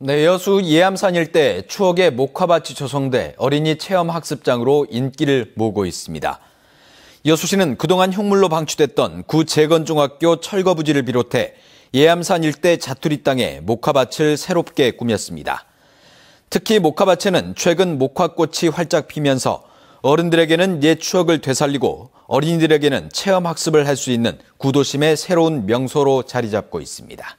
내여수 네, 예암산 일대 추억의 목화밭이 조성돼 어린이 체험학습장으로 인기를 모고 으 있습니다. 여수시는 그동안 흉물로 방치됐던 구재건중학교 철거 부지를 비롯해 예암산 일대 자투리 땅에 목화밭을 새롭게 꾸몄습니다. 특히 목화밭에는 최근 목화꽃이 활짝 피면서 어른들에게는 옛 추억을 되살리고 어린이들에게는 체험학습을 할 수 있는 구도심의 새로운 명소로 자리 잡고 있습니다.